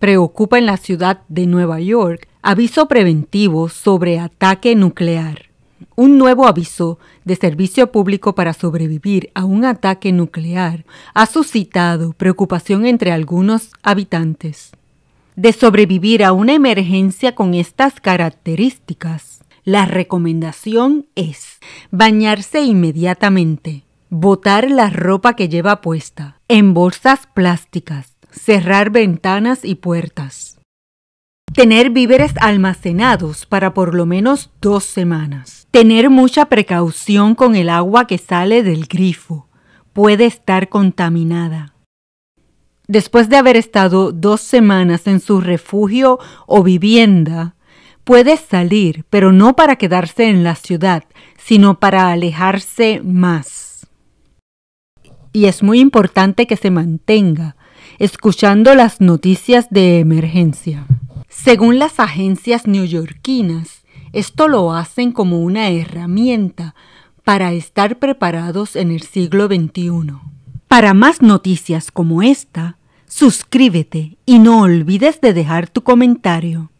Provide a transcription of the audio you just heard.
preocupa en la ciudad de Nueva York aviso preventivo sobre ataque nuclear. Un nuevo aviso de servicio público para sobrevivir a un ataque nuclear ha suscitado preocupación entre algunos habitantes. De sobrevivir a una emergencia con estas características, la recomendación es bañarse inmediatamente, botar la ropa que lleva puesta en bolsas plásticas, cerrar ventanas y puertas. Tener víveres almacenados para por lo menos dos semanas. Tener mucha precaución con el agua que sale del grifo. Puede estar contaminada. Después de haber estado dos semanas en su refugio o vivienda, puede salir, pero no para quedarse en la ciudad, sino para alejarse más. Y es muy importante que se mantenga escuchando las noticias de emergencia. Según las agencias neoyorquinas, esto lo hacen como una herramienta para estar preparados en el siglo XXI. Para más noticias como esta, suscríbete y no olvides de dejar tu comentario.